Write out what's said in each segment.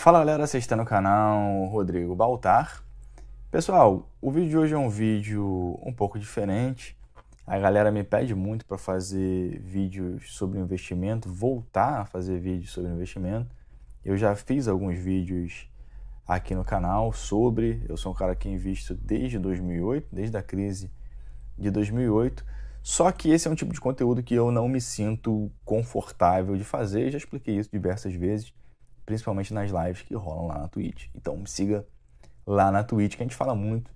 Fala galera, você está no canal Rodrigo Baltar. Pessoal, o vídeo de hoje é um vídeo um pouco diferente. A galera me pede muito para fazer vídeos sobre investimento, voltar a fazer vídeos sobre investimento. Eu já fiz alguns vídeos aqui no canal sobre. Eu sou um cara que invisto desde 2008, desde a crise de 2008. Só que esse é um tipo de conteúdo que eu não me sinto confortável de fazer. Eu já expliquei isso diversas vezes principalmente nas lives que rolam lá na Twitch. Então me siga lá na Twitch que a gente fala muito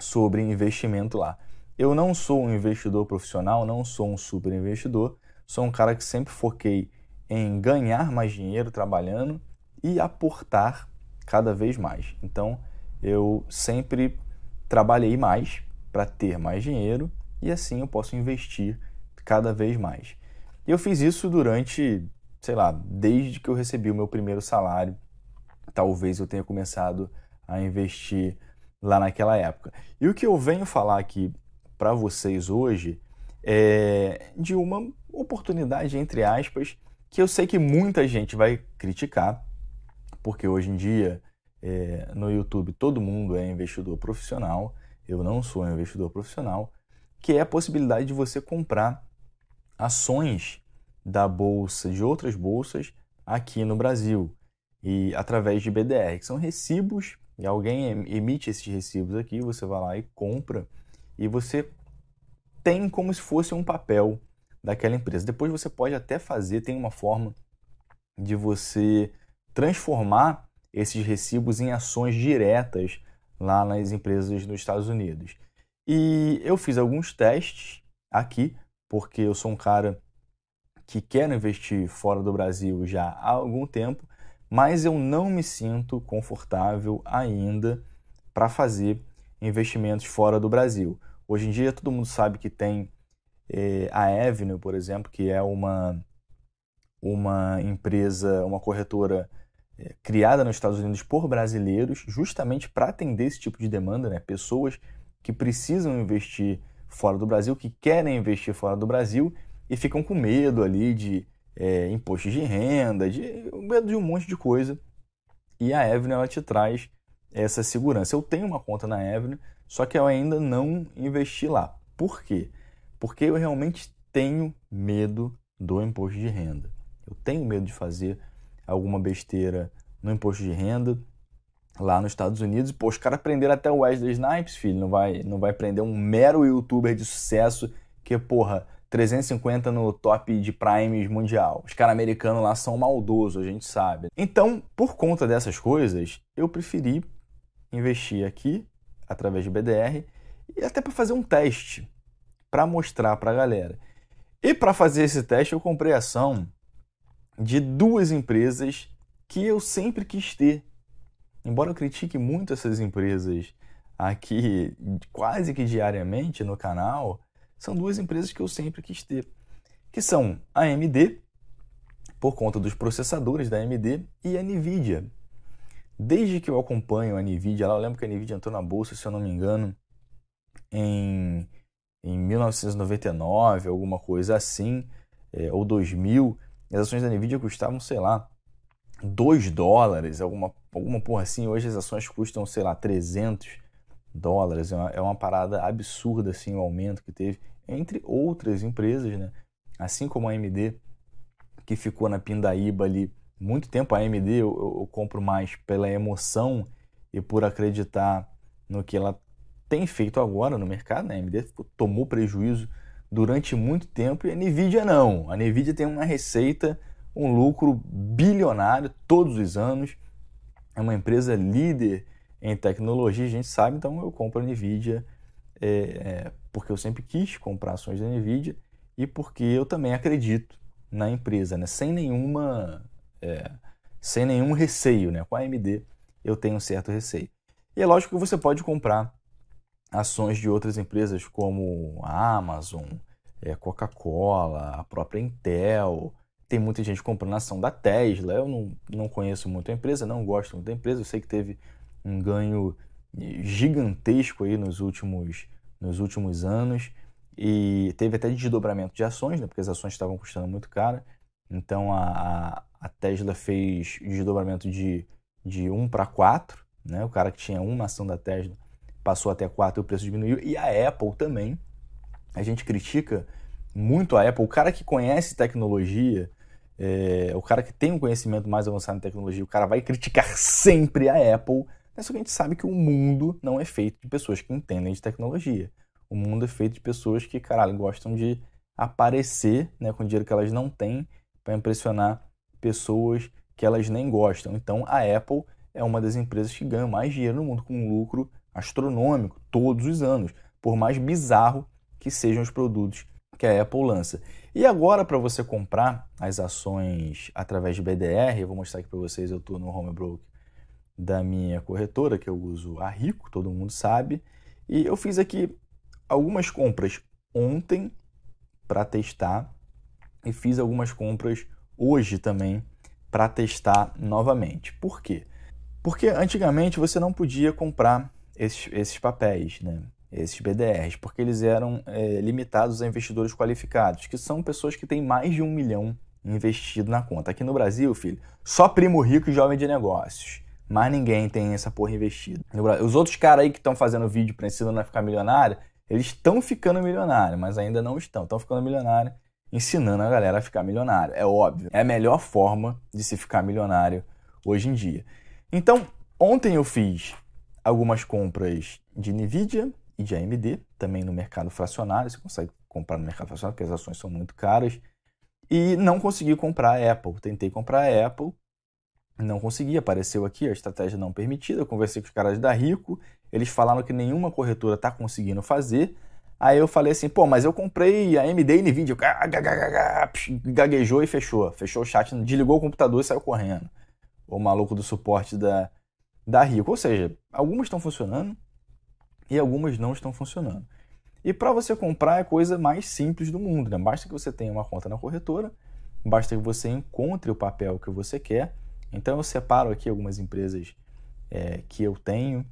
sobre investimento lá. Eu não sou um investidor profissional, não sou um super investidor, sou um cara que sempre foquei em ganhar mais dinheiro trabalhando e aportar cada vez mais. Então eu sempre trabalhei mais para ter mais dinheiro e assim eu posso investir cada vez mais. E eu fiz isso durante sei lá, desde que eu recebi o meu primeiro salário, talvez eu tenha começado a investir lá naquela época. E o que eu venho falar aqui para vocês hoje é de uma oportunidade, entre aspas, que eu sei que muita gente vai criticar, porque hoje em dia é, no YouTube todo mundo é investidor profissional, eu não sou um investidor profissional, que é a possibilidade de você comprar ações da bolsa, de outras bolsas aqui no Brasil e através de BDR, que são recibos, e alguém emite esses recibos aqui, você vai lá e compra e você tem como se fosse um papel daquela empresa. Depois você pode até fazer, tem uma forma de você transformar esses recibos em ações diretas lá nas empresas nos Estados Unidos. E eu fiz alguns testes aqui, porque eu sou um cara que quero investir fora do Brasil já há algum tempo, mas eu não me sinto confortável ainda para fazer investimentos fora do Brasil. Hoje em dia, todo mundo sabe que tem eh, a Avenue, por exemplo, que é uma, uma empresa, uma corretora eh, criada nos Estados Unidos por brasileiros, justamente para atender esse tipo de demanda, né? pessoas que precisam investir fora do Brasil, que querem investir fora do Brasil e ficam com medo ali de é, imposto de renda, de medo de um monte de coisa. E a Evelyn ela te traz essa segurança. Eu tenho uma conta na Evelyn, só que eu ainda não investi lá. Por quê? Porque eu realmente tenho medo do imposto de renda. Eu tenho medo de fazer alguma besteira no imposto de renda lá nos Estados Unidos. Pô, os caras prenderam até o Wesley Snipes, filho. Não vai, não vai prender um mero youtuber de sucesso que, porra, 350 no top de primes mundial. Os caras americanos lá são maldosos, a gente sabe. Então, por conta dessas coisas, eu preferi investir aqui através de BDR e até para fazer um teste para mostrar para a galera. E para fazer esse teste, eu comprei ação de duas empresas que eu sempre quis ter. Embora eu critique muito essas empresas aqui quase que diariamente no canal, são duas empresas que eu sempre quis ter, que são a AMD, por conta dos processadores da AMD, e a NVIDIA. Desde que eu acompanho a NVIDIA, eu lembro que a NVIDIA entrou na bolsa, se eu não me engano, em, em 1999, alguma coisa assim, é, ou 2000, as ações da Nvidia custavam, sei lá, 2 dólares, alguma, alguma porra assim. Hoje as ações custam, sei lá, 300 dólares. É uma, é uma parada absurda, assim, o aumento que teve entre outras empresas, né? Assim como a AMD, que ficou na pindaíba ali muito tempo, a AMD eu, eu, compro mais pela emoção e por acreditar no que ela tem feito agora no mercado, né? A AMD tomou prejuízo durante muito tempo e a Nvidia não. A Nvidia tem uma receita, um lucro bilionário todos os anos. É uma empresa líder em tecnologia, a gente sabe, então eu compro a Nvidia é, é, porque eu sempre quis comprar ações da Nvidia e porque eu também acredito na empresa, né? sem nenhuma é, sem nenhum receio, né? Com a AMD eu tenho um certo receio. E é lógico que você pode comprar ações de outras empresas como a Amazon, é, Coca-Cola, a própria Intel. Tem muita gente comprando ação da Tesla. Eu não, não conheço muito a empresa, não gosto muito da empresa. Eu sei que teve um ganho gigantesco aí nos últimos, nos últimos anos e teve até desdobramento de ações, né, porque as ações estavam custando muito caro. Então a, a Tesla fez desdobramento de, de 1 para 4, né? o cara que tinha uma ação da Tesla passou até 4 e o preço diminuiu. E a Apple também, a gente critica muito a Apple, o cara que conhece tecnologia, é, o cara que tem um conhecimento mais avançado em tecnologia, o cara vai criticar sempre a Apple é só que a gente sabe que o mundo não é feito de pessoas que entendem de tecnologia. O mundo é feito de pessoas que, caralho, gostam de aparecer né, com dinheiro que elas não têm para impressionar pessoas que elas nem gostam. Então a Apple é uma das empresas que ganha mais dinheiro no mundo, com um lucro astronômico todos os anos, por mais bizarro que sejam os produtos que a Apple lança. E agora, para você comprar as ações através de BDR, eu vou mostrar aqui para vocês, eu estou no Home Broker da minha corretora, que eu uso a Rico, todo mundo sabe. E eu fiz aqui algumas compras ontem para testar e fiz algumas compras hoje também para testar novamente. Por quê? Porque antigamente você não podia comprar esses, esses papéis, né? esses BDRs, porque eles eram é, limitados a investidores qualificados, que são pessoas que têm mais de um milhão investido na conta. Aqui no Brasil, filho, só primo rico e jovem de negócios. Mas ninguém tem essa porra investida. Os outros caras aí que estão fazendo vídeo pra ensinando a é ficar milionário, eles estão ficando milionário, mas ainda não estão. Estão ficando milionário ensinando a galera a ficar milionário. É óbvio. É a melhor forma de se ficar milionário hoje em dia. Então, ontem eu fiz algumas compras de Nvidia e de AMD, também no mercado fracionário. Você consegue comprar no mercado fracionário porque as ações são muito caras. E não consegui comprar a Apple. Tentei comprar a Apple, não consegui, apareceu aqui a estratégia não permitida. Eu conversei com os caras da Rico, eles falaram que nenhuma corretora está conseguindo fazer. Aí eu falei assim, pô, mas eu comprei a AMD e NVIDIA. Gaguejou e fechou. Fechou o chat, desligou o computador e saiu correndo. O maluco do suporte da, da Rico. Ou seja, algumas estão funcionando e algumas não estão funcionando. E para você comprar é a coisa mais simples do mundo, né? Basta que você tenha uma conta na corretora, basta que você encontre o papel que você quer então eu separo aqui algumas empresas é, que eu tenho,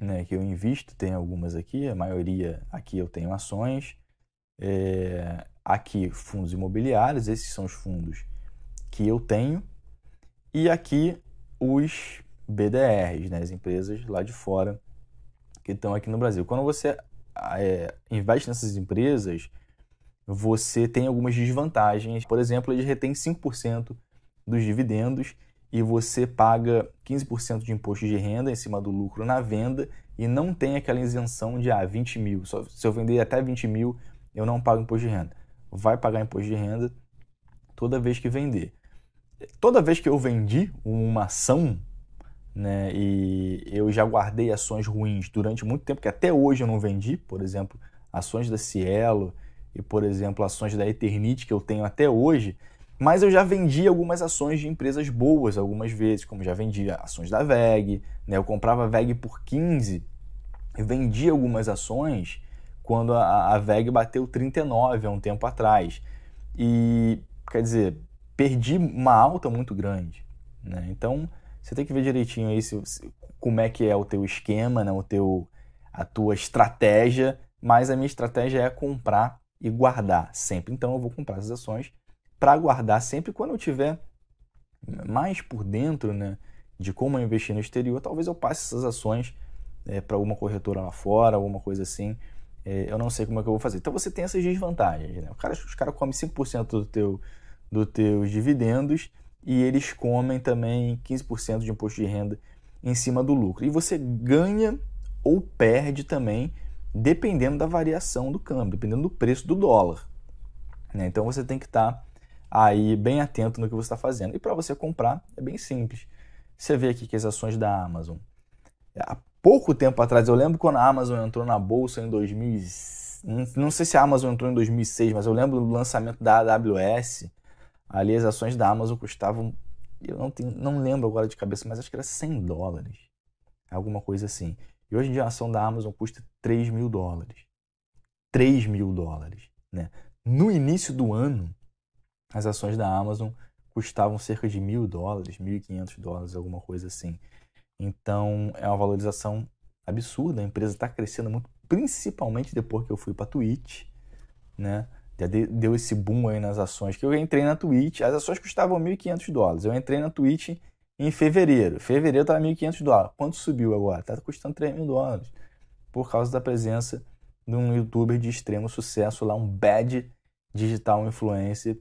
né, que eu invisto, tem algumas aqui, a maioria aqui eu tenho ações, é, aqui fundos imobiliários, esses são os fundos que eu tenho, e aqui os BDRs, né, as empresas lá de fora que estão aqui no Brasil. Quando você é, investe nessas empresas, você tem algumas desvantagens. Por exemplo, eles retêm 5% dos dividendos e você paga 15% de imposto de renda em cima do lucro na venda e não tem aquela isenção de ah, 20 mil. Só, se eu vender até 20 mil, eu não pago imposto de renda. Vai pagar imposto de renda toda vez que vender. Toda vez que eu vendi uma ação, né, e eu já guardei ações ruins durante muito tempo, que até hoje eu não vendi, por exemplo, ações da Cielo e, por exemplo, ações da Eternit que eu tenho até hoje, mas eu já vendi algumas ações de empresas boas algumas vezes, como já vendia ações da VEG, né? eu comprava a VEG por 15, eu vendi algumas ações quando a, a VEG bateu 39 há um tempo atrás. E, quer dizer, perdi uma alta muito grande. Né? Então, você tem que ver direitinho aí se, se, como é que é o teu esquema, né? o teu, a tua estratégia, mas a minha estratégia é comprar e guardar sempre. Então, eu vou comprar essas ações para guardar sempre quando eu tiver mais por dentro né, de como investir no exterior, talvez eu passe essas ações é, para alguma corretora lá fora, alguma coisa assim. É, eu não sei como é que eu vou fazer. Então você tem essas desvantagens. Né? O cara, os caras comem 5% do teu, dos teus dividendos e eles comem também 15% de imposto de renda em cima do lucro. E você ganha ou perde também dependendo da variação do câmbio, dependendo do preço do dólar. Né? Então você tem que estar tá aí bem atento no que você está fazendo. E para você comprar, é bem simples. Você vê aqui que as ações da Amazon. Há pouco tempo atrás, eu lembro quando a Amazon entrou na bolsa em 2006. Não sei se a Amazon entrou em 2006, mas eu lembro do lançamento da AWS. Ali as ações da Amazon custavam. Eu não, tenho, não lembro agora de cabeça, mas acho que era 100 dólares. Alguma coisa assim. E hoje em dia a ação da Amazon custa 3 mil dólares. 3 mil dólares. Né? No início do ano, as ações da Amazon custavam cerca de mil dólares, 1.500 dólares, alguma coisa assim. Então é uma valorização absurda. A empresa está crescendo muito, principalmente depois que eu fui para Twitch, né? deu esse boom aí nas ações. Que eu entrei na Twitch, as ações custavam 1.500 dólares. Eu entrei na Twitch em fevereiro. Fevereiro estava 1.500 dólares. Quanto subiu agora? Está custando 3 mil dólares. Por causa da presença de um youtuber de extremo sucesso lá, um bad digital influencer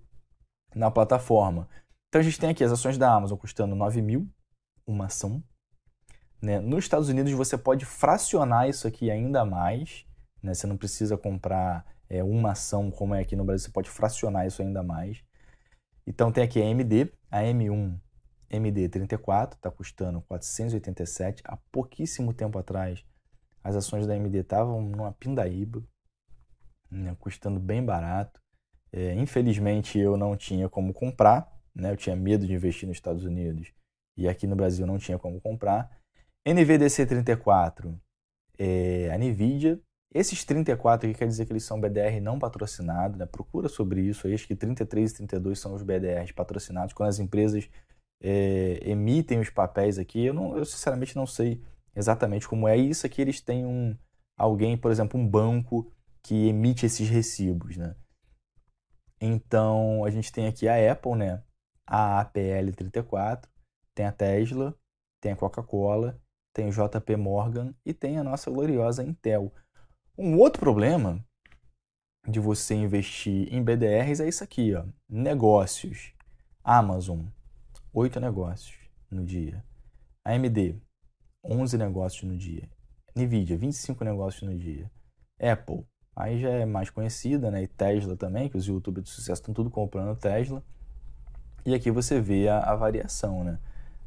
na plataforma. Então a gente tem aqui as ações da Amazon custando 9 mil, uma ação. Né? Nos Estados Unidos você pode fracionar isso aqui ainda mais. Né? Você não precisa comprar é, uma ação como é aqui no Brasil, você pode fracionar isso ainda mais. Então tem aqui a MD, a M1 MD34, está custando 487. Há pouquíssimo tempo atrás as ações da MD estavam numa pindaíba, né? custando bem barato. É, infelizmente eu não tinha como comprar, né? Eu tinha medo de investir nos Estados Unidos e aqui no Brasil não tinha como comprar. NVDC 34, é, a Nvidia. Esses 34 aqui quer dizer que eles são BDR não patrocinados, né? Procura sobre isso aí, acho que 33 e 32 são os BDRs patrocinados. Quando as empresas é, emitem os papéis aqui, eu, não, eu sinceramente não sei exatamente como é isso. Aqui eles têm um, alguém, por exemplo, um banco que emite esses recibos, né? Então, a gente tem aqui a Apple, né? A APL 34, tem a Tesla, tem a Coca-Cola, tem o JP Morgan e tem a nossa gloriosa Intel. Um outro problema de você investir em BDRs é isso aqui, ó. Negócios. Amazon, 8 negócios no dia. AMD, 11 negócios no dia. Nvidia, 25 negócios no dia. Apple, Aí já é mais conhecida, né? E Tesla também, que os youtubers de sucesso estão tudo comprando Tesla. E aqui você vê a, a variação, né?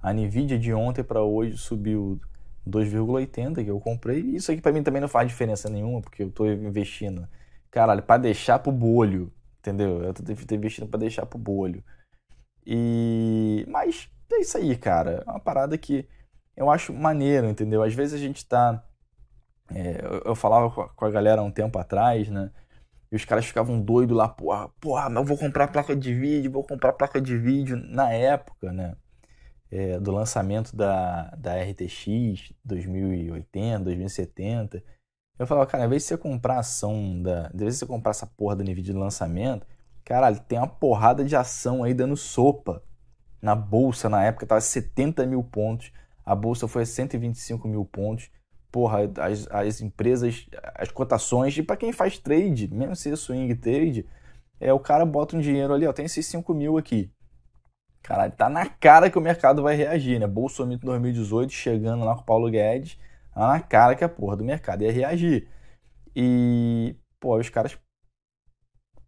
A Nvidia de ontem para hoje subiu 2,80 que eu comprei. Isso aqui para mim também não faz diferença nenhuma, porque eu estou investindo, caralho, para deixar pro bolho, entendeu? Eu estou investindo para deixar pro bolho. E mas é isso aí, cara. É uma parada que eu acho maneiro, entendeu? Às vezes a gente está é, eu, eu, falava com a, com a galera há um tempo atrás, né? E os caras ficavam doidos lá, porra, porra, mas eu vou comprar placa de vídeo, vou comprar placa de vídeo. Na época, né? É, do lançamento da, da RTX 2080, 2070. Eu falava, cara, ao invés de você comprar ação da. Ao invés de você comprar essa porra da NVIDIA de lançamento, caralho, tem uma porrada de ação aí dando sopa. Na bolsa, na época, tava 70 mil pontos. A bolsa foi a 125 mil pontos porra, as, as empresas, as cotações, e para quem faz trade, mesmo se é swing trade, é o cara bota um dinheiro ali, ó, tem esses 5 mil aqui. Caralho, tá na cara que o mercado vai reagir, né? Bolsonaro 2018 chegando lá com o Paulo Guedes, tá na cara que a porra do mercado ia reagir. E, pô, os caras.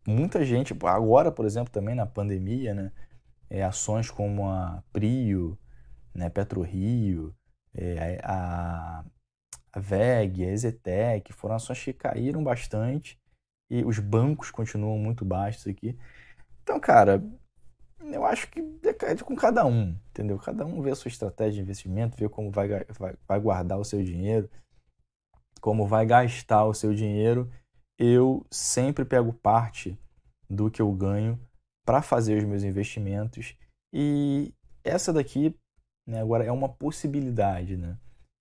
Muita gente, agora, por exemplo, também na pandemia, né? É, ações como a Prio, né, PetroRio, é, a a VEG, a EZTEC, foram ações que caíram bastante e os bancos continuam muito baixos aqui. Então, cara, eu acho que decade com cada um, entendeu? Cada um vê a sua estratégia de investimento, vê como vai, vai, vai guardar o seu dinheiro, como vai gastar o seu dinheiro. Eu sempre pego parte do que eu ganho para fazer os meus investimentos e essa daqui né, agora é uma possibilidade, né?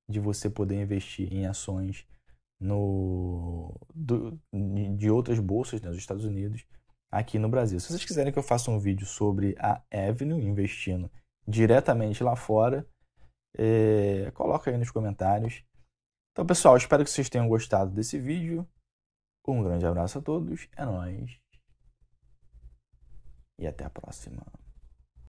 de você poder investir em ações no, do, de outras bolsas né, Estados Unidos aqui no Brasil. Se vocês quiserem que eu faça um vídeo sobre a Avenue investindo diretamente lá fora, é, coloca aí nos comentários. Então, pessoal, espero que vocês tenham gostado desse vídeo. Um grande abraço a todos, é nóis. E até a próxima.